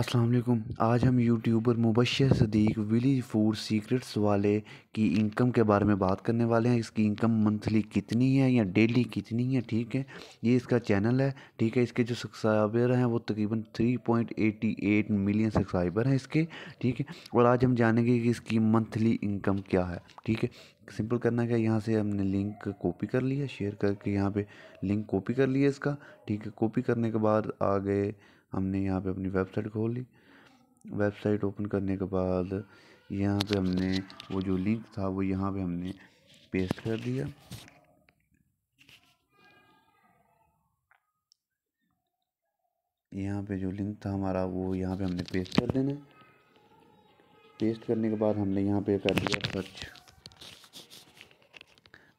अस्सलाम वालेकुम आज हम YouTuber Mubashar Sadiq village food secrets वाले की इनकम के बारे में बात करने वाले हैं इसकी इनकम मंथली कितनी है या डेली कितनी है ठीक है ये इसका चैनल है ठीक है इसके जो सब्सक्राइबर हैं वो तकरीबन 3.88 मिलियन सब्सक्राइबर हैं इसके ठीक है और आज हम जानेंगे कि इसकी मंथली इनकम क्या है ठीक है सिंपल करना क्या यहाँ से हमने लिंक कॉपी कर लिया शेयर करके यहाँ पर लिंक कॉपी कर लिया इसका ठीक है कॉपी करने के बाद आ गए हमने यहाँ पे अपनी वेबसाइट खोल ली वेबसाइट ओपन करने के बाद यहाँ पे हमने वो जो लिंक था वो यहाँ पे हमने पेस्ट कर दिया यहाँ पे जो लिंक था हमारा वो यहाँ पे हमने पेस्ट कर देना पेस्ट करने के बाद हमने यहाँ पे कर दिया सर्च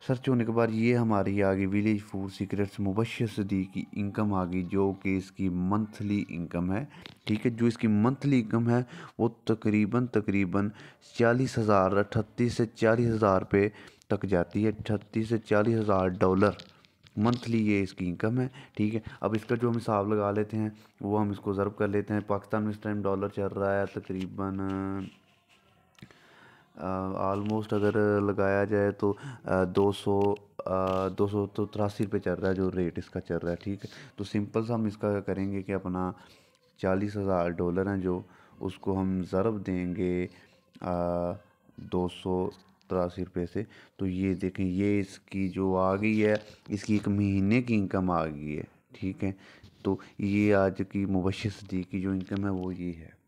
सर्च होने के बाद ये हमारी आ गई विलेज फूड सीक्रेट्स मुबशर सदी की इनकम आ गई जो कि इसकी मंथली इनकम है ठीक है जो इसकी मंथली इनकम है वो तकरीबन तकरीबन चालीस हज़ार अठतीस से चालीस हज़ार रुपये तक जाती है अठतीस से चालीस हज़ार डॉलर मंथली ये इसकी इनकम है ठीक है अब इसका जो हम हिसाब लगा लेते हैं वो हम इसको ज़रब कर लेते हैं पाकिस्तान में इस टाइम डॉलर चल रहा है तकरीबन आलमोस्ट अगर लगाया जाए तो दो सौ दो सौ तो तिरासी रुपये चल रहा है जो रेट इसका चल रहा है ठीक है तो सिंपल सा हम इसका करेंगे कि अपना चालीस हज़ार डॉलर हैं जो उसको हम ज़रब देंगे आ, दो सौ तिरासी रुपये से तो ये देखें ये इसकी जो आ गई है इसकी एक महीने की इनकम आ गई है ठीक है तो ये आज की मुबशी सदी की जो इनकम है वो ये है